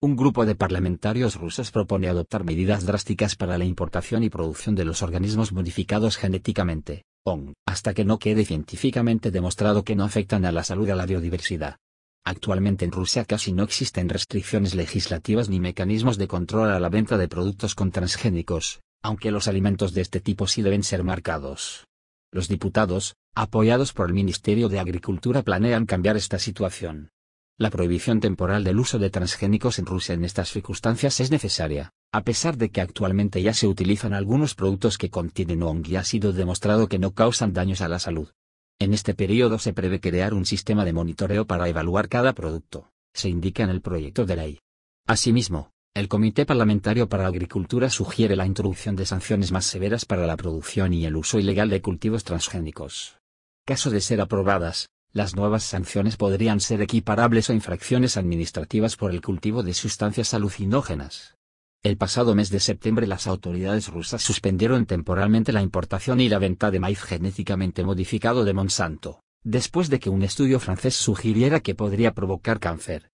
un grupo de parlamentarios rusos propone adoptar medidas drásticas para la importación y producción de los organismos modificados genéticamente, ONG, hasta que no quede científicamente demostrado que no afectan a la salud y a la biodiversidad. Actualmente en Rusia casi no existen restricciones legislativas ni mecanismos de control a la venta de productos con transgénicos, aunque los alimentos de este tipo sí deben ser marcados. Los diputados, apoyados por el Ministerio de Agricultura, planean cambiar esta situación. La prohibición temporal del uso de transgénicos en Rusia en estas circunstancias es necesaria, a pesar de que actualmente ya se utilizan algunos productos que contienen ONG y ha sido demostrado que no causan daños a la salud. En este periodo se prevé crear un sistema de monitoreo para evaluar cada producto, se indica en el proyecto de ley. Asimismo, el Comité Parlamentario para Agricultura sugiere la introducción de sanciones más severas para la producción y el uso ilegal de cultivos transgénicos. Caso de ser aprobadas, las nuevas sanciones podrían ser equiparables a infracciones administrativas por el cultivo de sustancias alucinógenas. El pasado mes de septiembre las autoridades rusas suspendieron temporalmente la importación y la venta de maíz genéticamente modificado de Monsanto, después de que un estudio francés sugiriera que podría provocar cáncer.